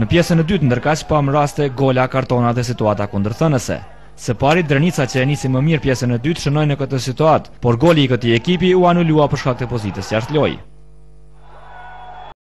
Në pjesën e dytë ndërka që pa po më raste gola, kartona dhe situata kundër Së Se drenica që e njësi më mirë pjesën e dytë shënojnë në këtë situatë, por goli i këti ekipi u anullua për shkak të pozitës jashtë lojë.